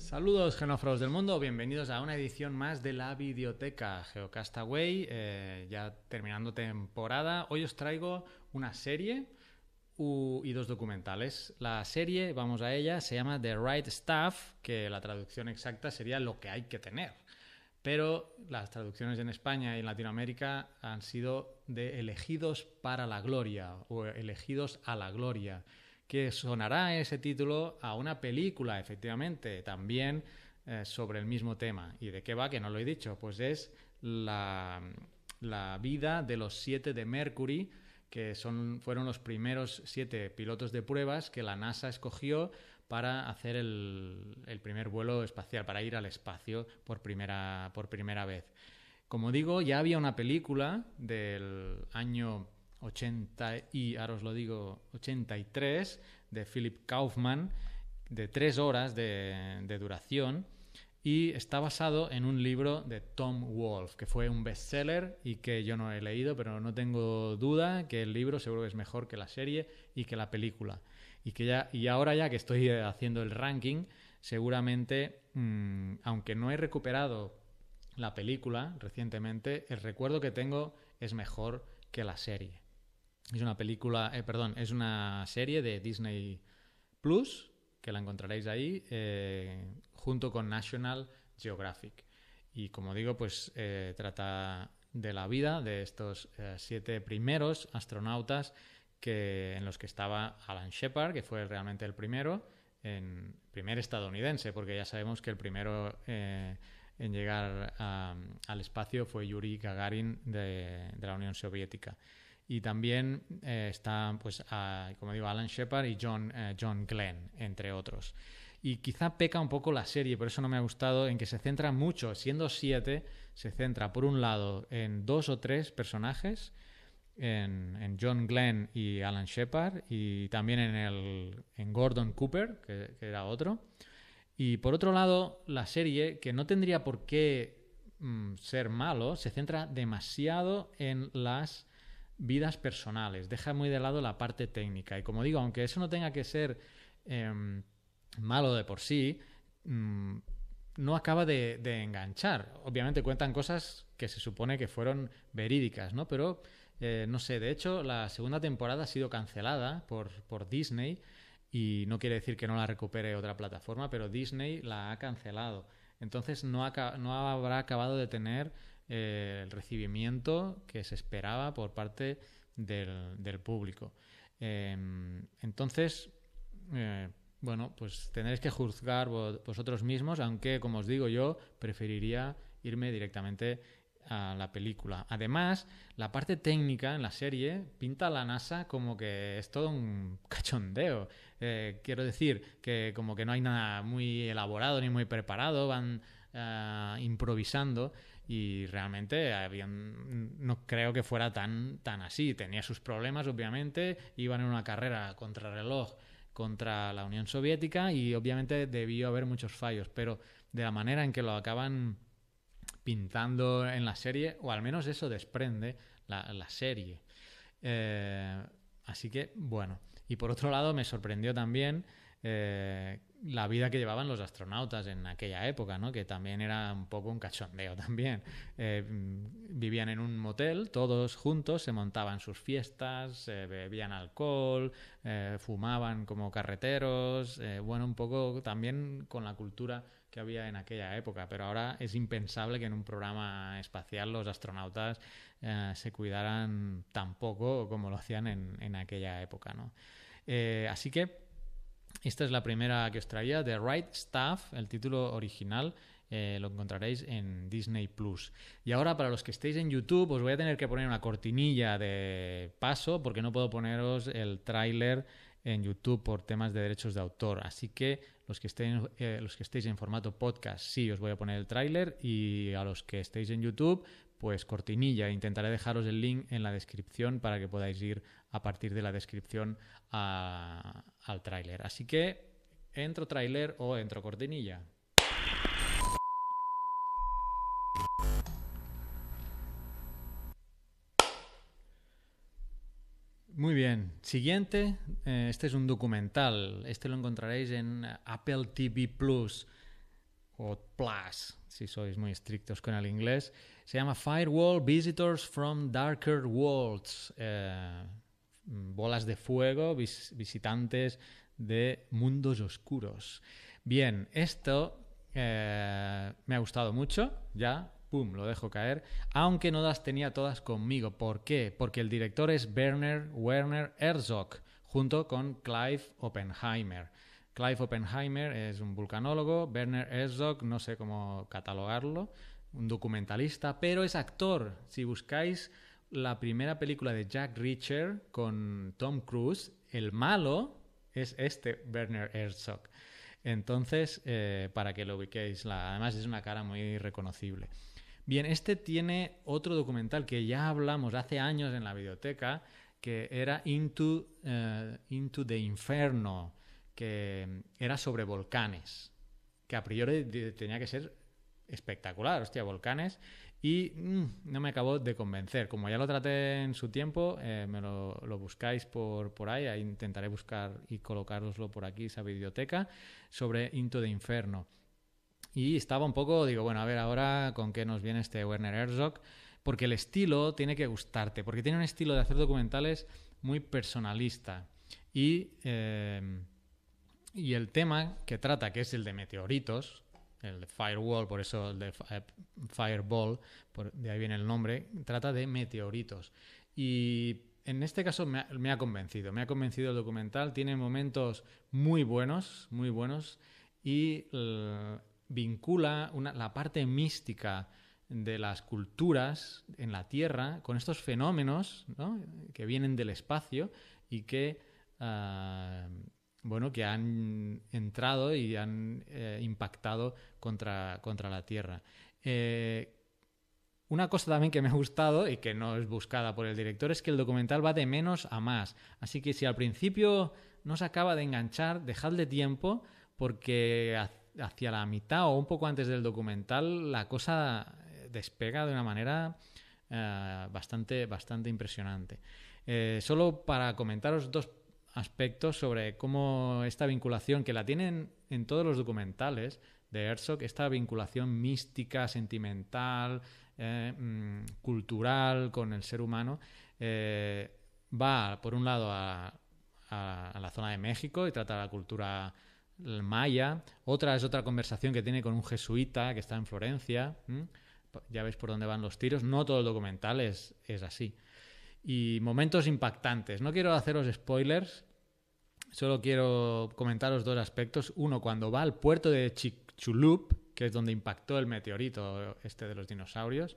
Saludos genófragos del mundo, bienvenidos a una edición más de la biblioteca Geocastaway, eh, ya terminando temporada. Hoy os traigo una serie y dos documentales. La serie, vamos a ella, se llama The Right Stuff, que la traducción exacta sería lo que hay que tener. Pero las traducciones en España y en Latinoamérica han sido de elegidos para la gloria o elegidos a la gloria que sonará ese título a una película, efectivamente, también eh, sobre el mismo tema. ¿Y de qué va? Que no lo he dicho. Pues es la, vida de los siete de Mercury, que son, fueron los primeros siete pilotos de pruebas que la NASA escogió para hacer el, primer vuelo espacial, para ir al espacio por primera, por primera vez. Como digo, ya había una película del año 80 y, ahora os lo digo, 83 de Philip Kaufman, de tres horas de, duración, y está basado en un libro de Tom Wolfe, que fue un bestseller y que yo no he leído, pero no tengo duda que el libro seguro que es mejor que la serie y que la película. Y, que ya, y ahora ya que estoy eh, haciendo el ranking, seguramente, mm, aunque no he recuperado la película recientemente, el recuerdo que tengo es mejor que la serie. Es una película, eh, perdón, es una serie de Disney Plus que la encontraréis ahí eh, junto con National Geographic. Y como digo, pues eh, trata de la vida de estos siete primeros astronautas en los que estaba Alan Shepard, que fue realmente el primero, en, primer estadounidense, porque ya sabemos que el primero en llegar al espacio fue Yuri Gagarin de la Unión Soviética y también eh, están, pues, como digo, Alan Shepard y John, eh, John Glenn, entre otros. Y quizá peca un poco la serie, por eso no me ha gustado, en que se centra mucho, siendo siete, se centra por un lado en dos o tres personajes, en, John Glenn y Alan Shepard, y también en, el, en Gordon Cooper, que, era otro. Y por otro lado, la serie, que no tendría por qué mm, ser malo, se centra demasiado en las vidas personales, deja muy de lado la parte técnica. Y como digo, aunque eso no tenga que ser em, malo de por sí, mm, no acaba de, enganchar. Obviamente cuentan cosas que se supone que fueron verídicas, ¿no? Pero, eh, no sé, de hecho, la segunda temporada ha sido cancelada por, por Disney y no quiere decir que no la recupere otra plataforma, pero Disney la ha cancelado. Entonces no, no habrá acabado de tener eh, el recibimiento que se esperaba por parte del, público. Em, entonces, eh, bueno, pues tendréis que juzgar vosotros mismos, aunque como os digo yo, preferiría irme directamente a la película. Además, la parte técnica en la serie pinta a la NASA como que es todo un cachondeo. Eh, quiero decir que como que no hay nada muy elaborado ni muy preparado, van ah, improvisando y realmente no creo que fuera tan, tan así. Tenía sus problemas, obviamente, iban en una carrera contra reloj contra la Unión Soviética y obviamente debió haber muchos fallos, pero de la manera en que lo acaban pintando en la serie, o al menos eso desprende la, serie. Eh, así que, bueno, y por otro lado me sorprendió también eh, la vida que llevaban los astronautas en aquella época, ¿no? que también era un poco un cachondeo también. Eh, vivían en un motel, todos juntos, se montaban sus fiestas, eh, bebían alcohol, eh, fumaban como carreteros, bueno, un poco también con la cultura que había en aquella época, pero ahora es impensable que en un programa espacial los astronautas se cuidaran tan poco como lo hacían en, en aquella época. ¿no? así que esta es la primera que os traía, The Right Stuff, el título original. Eh, lo encontraréis en Disney Plus. Y ahora, para los que estéis en YouTube, os voy a tener que poner una cortinilla de paso porque no puedo poneros el tráiler en YouTube por temas de derechos de autor. Así que los que, estén, eh, los que estéis en formato podcast, sí, os voy a poner el tráiler y a los que estéis en YouTube, pues cortinilla. Intentaré dejaros el link en la descripción para que podáis ir a partir de la descripción a, al tráiler. Así que entro tráiler o entro cortinilla. Muy bien. Siguiente, eh, este es un documental. Este lo encontraréis en Apple TV Plus o Plus, si sois muy estrictos con el inglés. Se llama Firewall Visitors from Darker Worlds. Eh, Mm, bolas de fuego, visitantes de mundos oscuros. Bien, esto eh, me ha gustado mucho, ya, pum, lo dejo caer, aunque no las tenía todas conmigo. ¿Por qué? Porque el director es Werner, Werner Herzog, junto con Clive Oppenheimer. Clive Oppenheimer es un vulcanólogo, Werner Herzog, no sé cómo catalogarlo, un documentalista, pero es actor. Si buscáis la primera película de Jack Reacher con Tom Cruise, el malo es este Werner Herzog. Entonces, eh, para que lo ubiquéis, además es una cara muy reconocible. Bien, este tiene otro documental que ya hablamos hace años en la biblioteca, que era Into, eh, Into the Inferno, que era sobre volcanes, que a priori tenía que ser espectacular, hostia, volcanes, y mm, no me acabó de convencer. Como ya lo traté en su tiempo, eh, me lo, buscáis por, por, ahí, ahí intentaré buscar y colocároslo por aquí, esa biblioteca, sobre Into de Inferno. Y estaba un poco, digo, bueno, a ver ahora con qué nos viene este Werner Herzog, porque el estilo tiene que gustarte, porque tiene un estilo de hacer documentales muy personalista. Y, eh, y el tema que trata, que es el de meteoritos, el firewall, por eso el de eh, fireball, de ahí viene el nombre, trata de meteoritos. Y en este caso me ha, convencido, me ha convencido el documental, tiene momentos muy buenos, muy buenos, y eh, vincula la parte mística de las culturas en la Tierra con estos fenómenos que vienen del espacio y que... Ah, bueno, que han entrado y han eh, impactado contra, contra, la Tierra. Eh, una cosa también que me ha gustado y que no es buscada por el director es que el documental va de menos a más. Así que si al principio no se acaba de enganchar, dejadle tiempo porque hacia la mitad o un poco antes del documental la cosa eh, despega de una manera bastante, bastante impresionante. solo para comentaros dos aspectos sobre cómo esta vinculación, que la tienen en todos los documentales de Herzog, esta vinculación mística, sentimental, eh, mm, cultural con el ser humano, eh, va por un lado a, la zona de México y trata la cultura maya, otra es otra conversación que tiene con un jesuita que está en Florencia, ya veis por dónde van los tiros, no todo el documental es así y momentos impactantes. No quiero haceros spoilers, solo quiero comentaros dos aspectos. Uno, cuando va al puerto de Chicxulub, que es donde impactó el meteorito este de los dinosaurios,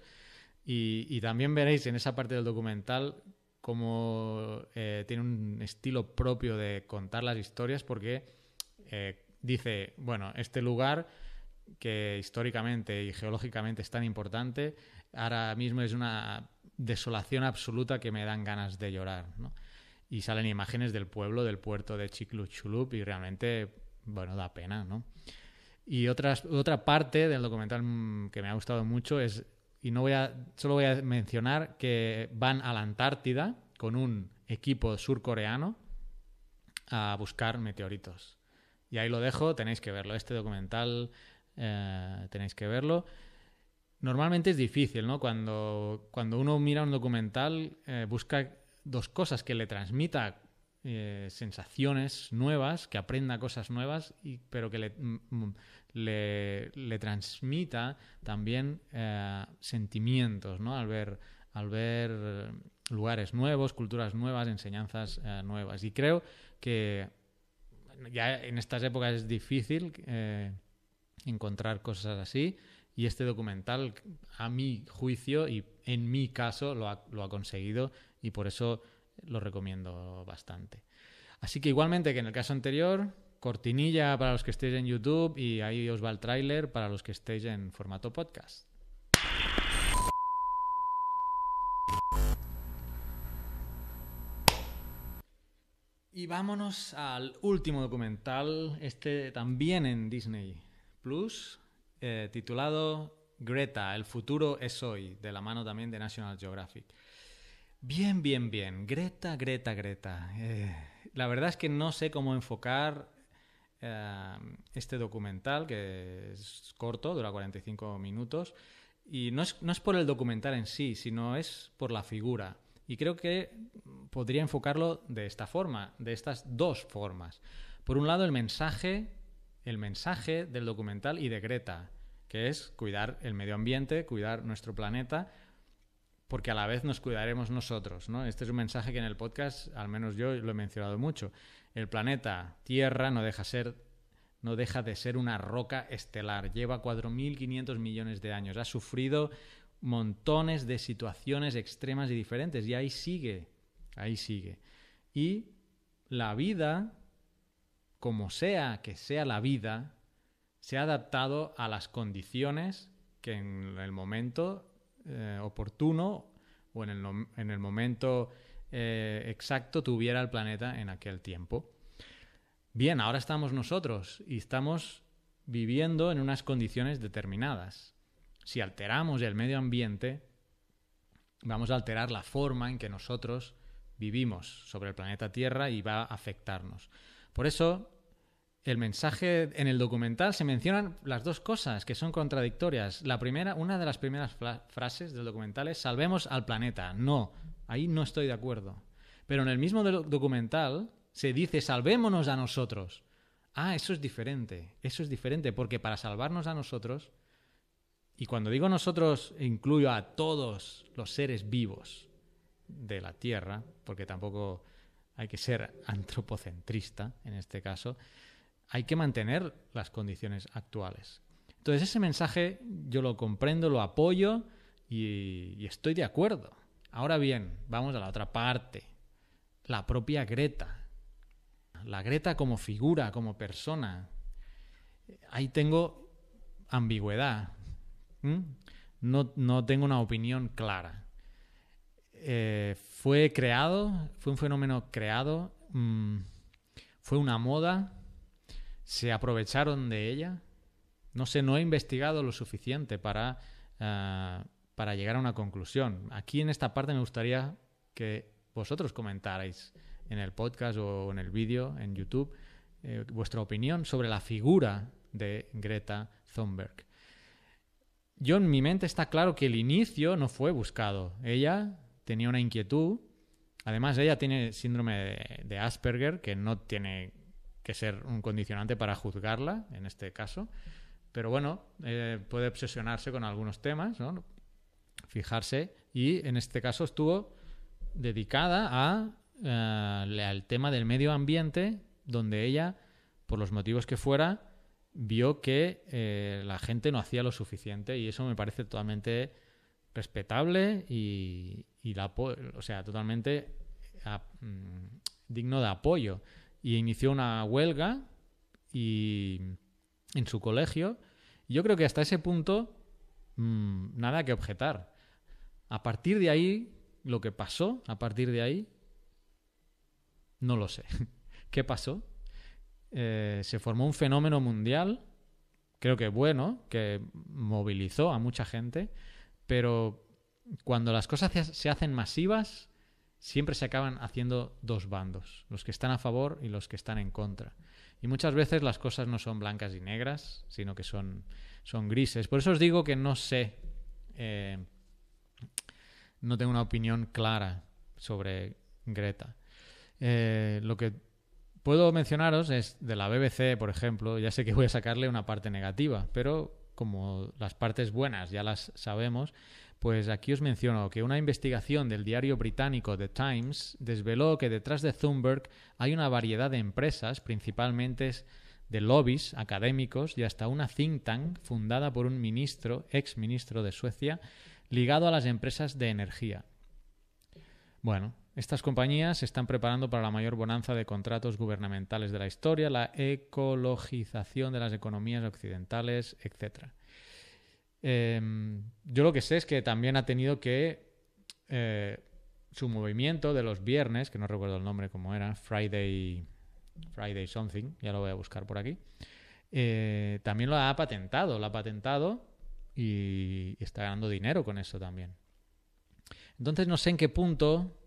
y, también veréis en esa parte del documental cómo eh, tiene un estilo propio de contar las historias, porque eh, dice, bueno, este lugar que históricamente y geológicamente es tan importante, ahora mismo es una desolación absoluta que me dan ganas de llorar. Y salen imágenes del pueblo, del puerto de Chicluchulup y realmente, bueno, da pena, ¿no? Y otra parte del documental mm, que me ha gustado mucho es, y no voy a, solo voy a mencionar que van a la Antártida con un equipo surcoreano a buscar meteoritos. Y ahí lo dejo, tenéis que verlo. Este documental eh, tenéis que verlo. Normalmente es difícil, ¿no? Cuando, cuando uno mira un documental, eh, busca dos cosas que le transmita eh, sensaciones nuevas, que aprenda cosas nuevas, y, pero que le, mm, le, transmita también eh, sentimientos, ¿no? Al ver, al ver lugares nuevos, culturas nuevas, enseñanzas nuevas. Y creo que ya en estas épocas es difícil encontrar cosas así. Y este documental, a mi juicio y en mi caso, lo ha, conseguido y por eso lo recomiendo bastante. Así que igualmente que en el caso anterior, cortinilla para los que estéis en YouTube y ahí os va el tráiler para los que estéis en formato podcast. Y vámonos al último documental, este también en Disney Plus, eh, titulado Greta, el futuro es hoy, de la mano también de National Geographic. Bien, bien, bien. Greta, Greta, Greta. Eh, la verdad es que no sé cómo enfocar eh, este documental, que es corto, dura 45 minutos. Y no es, no es por el documental en sí, sino es por la figura. Y creo que podría enfocarlo de esta forma, de estas dos formas. Por un lado, el mensaje, el mensaje del documental y de Greta que es cuidar el medio ambiente, cuidar nuestro planeta, porque a la vez nos cuidaremos nosotros. ¿no? Este es un mensaje que en el podcast, al menos yo lo he mencionado mucho. El planeta Tierra no deja, no deja de ser una roca estelar, lleva 4.500 millones de años, ha sufrido montones de situaciones extremas y diferentes y ahí sigue, ahí sigue. Y la vida, como sea que sea la vida, se ha adaptado a las condiciones que en el momento eh, oportuno o en el, momento eh, exacto tuviera el planeta en aquel tiempo. Bien, ahora estamos nosotros y estamos viviendo en unas condiciones determinadas. Si alteramos el medio ambiente, vamos a alterar la forma en que nosotros vivimos sobre el planeta Tierra y va a afectarnos. Por eso el mensaje en el documental se mencionan las dos cosas que son contradictorias. La primera, una de las primeras frases del documental es salvemos al planeta. No, ahí no estoy de acuerdo. Pero en el mismo documental se dice salvémonos a nosotros. Ah, eso es diferente. Eso es diferente porque para salvarnos a nosotros y cuando digo nosotros incluyo a todos los seres vivos de la Tierra, porque tampoco hay que ser antropocentrista en este caso hay que mantener las condiciones actuales. Entonces ese mensaje yo lo comprendo, lo apoyo y, estoy de acuerdo. Ahora bien, vamos a la otra parte, la propia Greta. La Greta como figura, como persona. Ahí tengo ambigüedad. No, tengo una opinión clara. Eh, fue creado, fue un fenómeno creado, mm, fue una moda, se aprovecharon de ella. No sé, no he investigado lo suficiente para, ah, para llegar a una conclusión. Aquí en esta parte me gustaría que vosotros comentarais en el podcast o en el vídeo en YouTube eh, vuestra opinión sobre la figura de Greta Thunberg. Yo en mi mente está claro que el inicio no fue buscado. Ella tenía una inquietud. Además, ella tiene síndrome de Asperger, que no tiene que ser un condicionante para juzgarla, en este caso. Pero bueno, eh, puede obsesionarse con algunos temas, fijarse. Y en este caso estuvo dedicada a, eh, al tema del medio ambiente, donde ella, por los motivos que fuera, vio que eh, la gente no hacía lo suficiente y eso me parece totalmente respetable y, o sea, totalmente mm, digno de apoyo y inició una huelga y en su colegio. Yo creo que hasta ese punto mm, nada que objetar. A partir de ahí, lo que pasó, a partir de ahí, no lo sé. ¿Qué pasó? Eh, se formó un fenómeno mundial, creo que bueno, que movilizó a mucha gente, pero cuando las cosas se hacen masivas, siempre se acaban haciendo dos bandos, los que están a favor y los que están en contra. Y muchas veces las cosas no son blancas y negras, sino que son, son grises. Por eso os digo que no sé, eh, no tengo una opinión clara sobre Greta. Eh, lo que puedo mencionaros es de la BBC, por ejemplo, ya sé que voy a sacarle una parte negativa, pero como las partes buenas ya las sabemos, pues aquí os menciono que una investigación del diario británico The Times desveló que detrás de Thunberg hay una variedad de empresas, principalmente de lobbies académicos y hasta una think tank fundada por un ministro, ex ministro de Suecia, ligado a las empresas de energía. Bueno, estas compañías se están preparando para la mayor bonanza de contratos gubernamentales de la historia, la ecologización de las economías occidentales, etc. Em, yo lo que sé es que también ha tenido que eh, su movimiento de los viernes, que no recuerdo el nombre como era, Friday, Friday something, ya lo voy a buscar por aquí, eh, también lo ha patentado, lo ha patentado y está ganando dinero con eso también. Entonces no sé en qué punto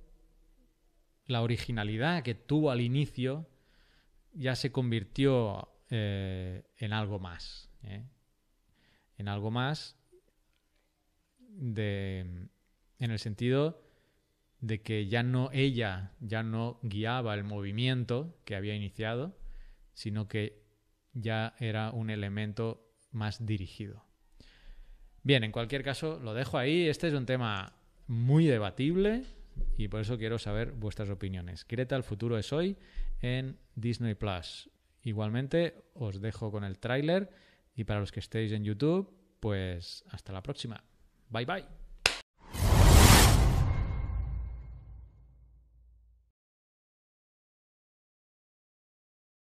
la originalidad que tuvo al inicio ya se convirtió eh, en algo más en algo más de, en el sentido de que ya no ella, ya no guiaba el movimiento que había iniciado, sino que ya era un elemento más dirigido. Bien, en cualquier caso, lo dejo ahí. Este es un tema muy debatible y por eso quiero saber vuestras opiniones. Greta, el futuro es hoy en Disney Plus. Igualmente, os dejo con el tráiler y para los que estéis en YouTube, pues hasta la próxima. Bye bye.